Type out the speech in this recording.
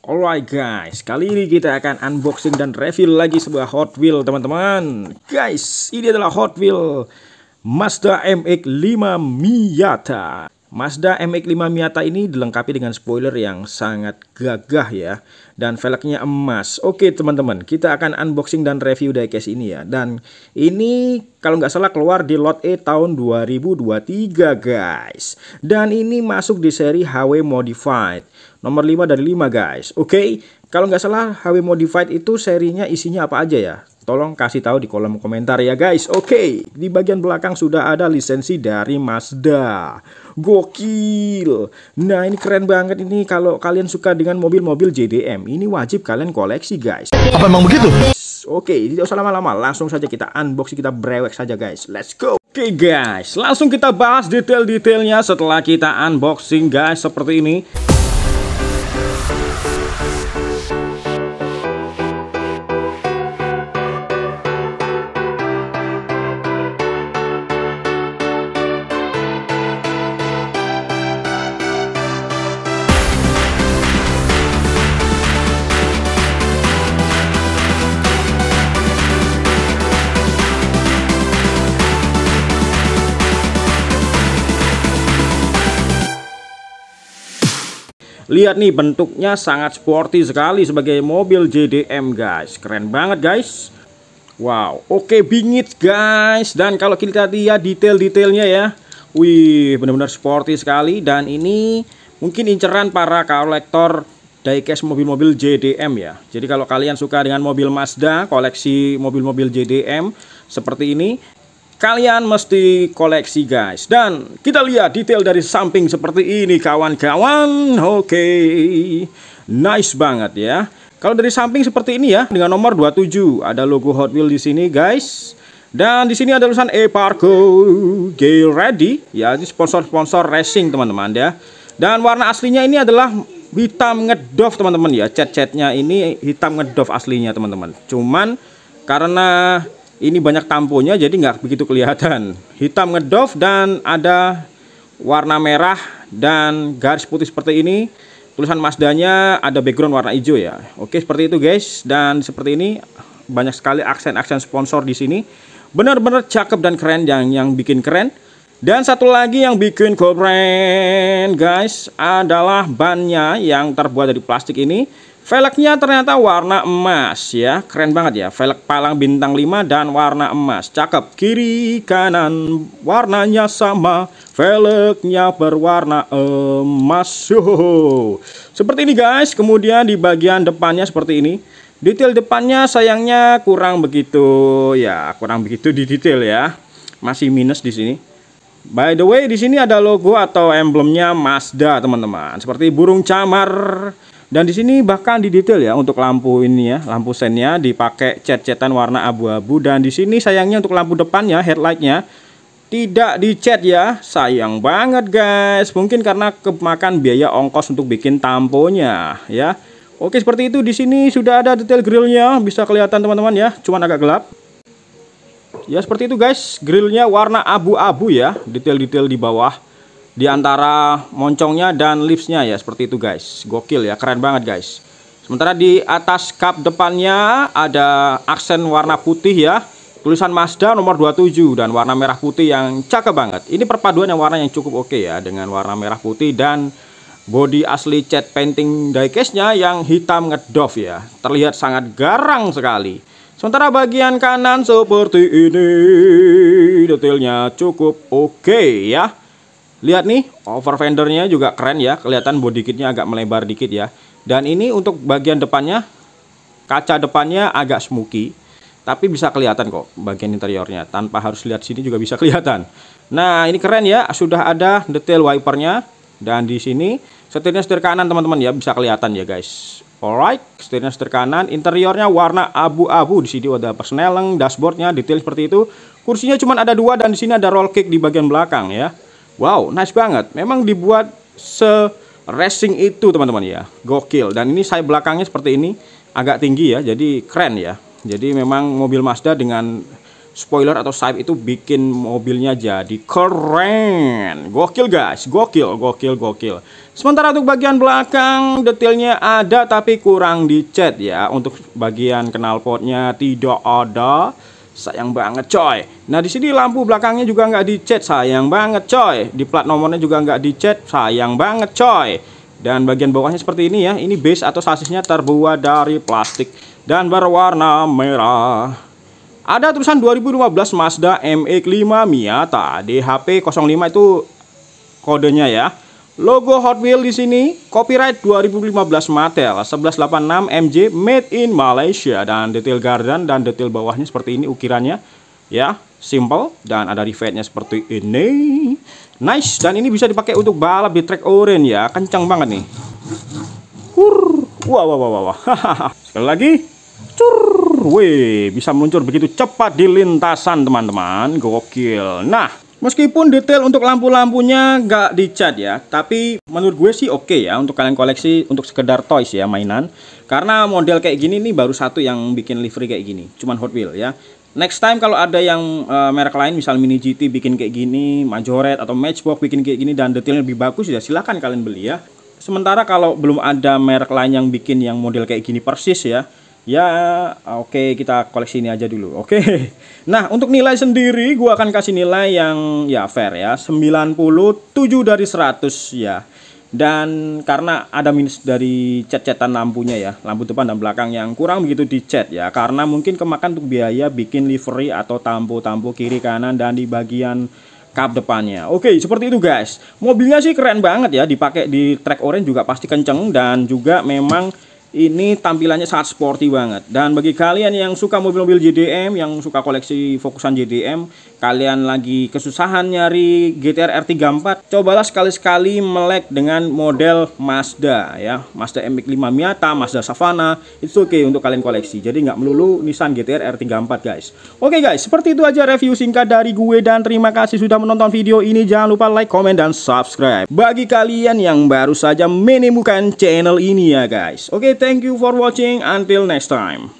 Alright guys, kali ini kita akan unboxing dan review lagi sebuah Hot Wheel teman-teman Guys, ini adalah Hot Wheel Mazda MX-5 Miata Mazda MX-5 Miata ini dilengkapi dengan spoiler yang sangat gagah ya dan velgnya emas. Oke teman-teman, kita akan unboxing dan review diecast ini ya. Dan ini kalau nggak salah keluar di lot E tahun 2023 guys. Dan ini masuk di seri HW Modified nomor 5 dari 5 guys. Oke, kalau nggak salah HW Modified itu serinya isinya apa aja ya? Tolong kasih tahu di kolom komentar ya guys. Oke, okay, di bagian belakang sudah ada lisensi dari Mazda. Gokil. Nah, ini keren banget ini kalau kalian suka dengan mobil-mobil JDM. Ini wajib kalian koleksi guys. Apa emang begitu? Oke, okay, tidak usah lama-lama, langsung saja kita unboxing, kita brewek saja guys. Let's go. Oke okay guys, langsung kita bahas detail-detailnya setelah kita unboxing guys seperti ini. Lihat nih bentuknya sangat sporty sekali sebagai mobil JDM guys. Keren banget guys. Wow, oke bingit guys. Dan kalau kita lihat detail-detailnya ya. Wih, benar-benar sporty sekali dan ini mungkin inceran para kolektor diecast mobil-mobil JDM ya. Jadi kalau kalian suka dengan mobil Mazda, koleksi mobil-mobil JDM seperti ini, kalian mesti koleksi guys dan kita lihat detail dari samping seperti ini kawan-kawan oke okay. nice banget ya kalau dari samping seperti ini ya dengan nomor 27 ada logo Hot Wheels di sini guys dan di sini ada tulisan e Parko Gay Ready ya sponsor-sponsor racing teman-teman ya dan warna aslinya ini adalah hitam ngedove teman-teman ya cat-catnya ini hitam ngedove aslinya teman-teman cuman karena ini banyak tamponya jadi nggak begitu kelihatan hitam ngedof dan ada warna merah dan garis putih seperti ini tulisan Mazdanya ada background warna hijau ya oke seperti itu guys dan seperti ini banyak sekali aksen-aksen sponsor di sini benar-benar cakep dan keren yang yang bikin keren dan satu lagi yang bikin keren guys adalah bannya yang terbuat dari plastik ini Velgnya ternyata warna emas ya, keren banget ya. Velg palang bintang 5 dan warna emas, cakep. Kiri kanan warnanya sama, velgnya berwarna emas. Yohoho. Seperti ini guys, kemudian di bagian depannya seperti ini. Detail depannya sayangnya kurang begitu ya, kurang begitu di detail ya. Masih minus di sini. By the way, di sini ada logo atau emblemnya Mazda, teman-teman. Seperti burung camar dan di sini bahkan di detail ya untuk lampu ini ya, lampu senya dipakai cat-catan warna abu-abu dan di sini sayangnya untuk lampu depannya headlightnya tidak dicat ya. Sayang banget guys. Mungkin karena kemakan biaya ongkos untuk bikin tamponya ya. Oke, seperti itu di sini sudah ada detail grillnya, bisa kelihatan teman-teman ya, cuman agak gelap. Ya, seperti itu guys. Grillnya warna abu-abu ya, detail-detail di bawah di antara moncongnya dan lipsnya ya seperti itu guys gokil ya keren banget guys sementara di atas cup depannya ada aksen warna putih ya tulisan Mazda nomor 27 dan warna merah putih yang cakep banget ini perpaduan yang warna yang cukup oke okay ya dengan warna merah putih dan body asli cat painting diecast nya yang hitam ngedof ya terlihat sangat garang sekali sementara bagian kanan seperti ini detailnya cukup oke okay ya Lihat nih, over fendernya juga keren ya. Kelihatan body kitnya agak melebar dikit ya. Dan ini untuk bagian depannya, kaca depannya agak smoky. Tapi bisa kelihatan kok bagian interiornya. Tanpa harus lihat sini juga bisa kelihatan. Nah, ini keren ya. Sudah ada detail wipernya. Dan di sini setirnya setir kanan teman-teman ya. Bisa kelihatan ya guys. Alright, setirnya setir kanan, interiornya warna abu-abu. Di sini ada persneleng, dashboardnya detail seperti itu. Kursinya cuma ada dua dan di sini ada roll kick di bagian belakang ya. Wow, nice banget. Memang dibuat se racing itu teman-teman ya. Gokil. Dan ini saya belakangnya seperti ini, agak tinggi ya. Jadi keren ya. Jadi memang mobil Mazda dengan spoiler atau sayap itu bikin mobilnya jadi keren. Gokil guys, gokil, gokil, gokil. Sementara untuk bagian belakang detailnya ada tapi kurang dicat ya. Untuk bagian knalpotnya tidak ada sayang banget coy nah di sini lampu belakangnya juga nggak dicet, sayang banget coy di plat nomornya juga nggak dicet, sayang banget coy dan bagian bawahnya seperti ini ya ini base atau sasisnya terbuat dari plastik dan berwarna merah ada tulisan 2015 Mazda MX-5 Miata DHP 05 itu kodenya ya Logo Hot Wheels di sini, copyright 2015 Mattel 1186 MJ made in Malaysia dan detail garden dan detail bawahnya seperti ini ukirannya. Ya, simple dan ada rivetnya seperti ini. Nice dan ini bisa dipakai untuk balap di track orange ya, kencang banget nih. Hur, wah wah wah wah. Sekali lagi. Cur, weh, bisa meluncur begitu cepat di lintasan teman-teman. Gokil. Nah, Meskipun detail untuk lampu-lampunya nggak dicat ya, tapi menurut gue sih oke okay ya untuk kalian koleksi untuk sekedar toys ya mainan. Karena model kayak gini nih baru satu yang bikin livery kayak gini, cuman Hot Wheels ya. Next time kalau ada yang uh, merek lain misal Mini GT bikin kayak gini, Majoret atau Matchbox bikin kayak gini dan detailnya lebih bagus ya silahkan kalian beli ya. Sementara kalau belum ada merek lain yang bikin yang model kayak gini persis ya, ya oke okay, kita koleksi ini aja dulu oke okay. nah untuk nilai sendiri gua akan kasih nilai yang ya fair ya 97 dari 100 ya dan karena ada minus dari cat-catan lampunya ya lampu depan dan belakang yang kurang begitu dicat ya karena mungkin kemakan untuk biaya bikin livery atau tampu-tampu kiri kanan dan di bagian cup depannya oke seperti itu guys mobilnya sih keren banget ya dipakai di track orange juga pasti kenceng dan juga memang ini tampilannya sangat sporty banget dan bagi kalian yang suka mobil-mobil JDM yang suka koleksi fokusan JDM kalian lagi kesusahan nyari GTR R34 cobalah sekali-sekali melek dengan model Mazda ya Mazda MX-5 Miata Mazda Savana itu oke okay untuk kalian koleksi jadi nggak melulu Nissan GTR R34 guys oke okay guys seperti itu aja review singkat dari gue dan terima kasih sudah menonton video ini jangan lupa like comment dan subscribe bagi kalian yang baru saja menemukan channel ini ya guys oke okay, thank you for watching until next time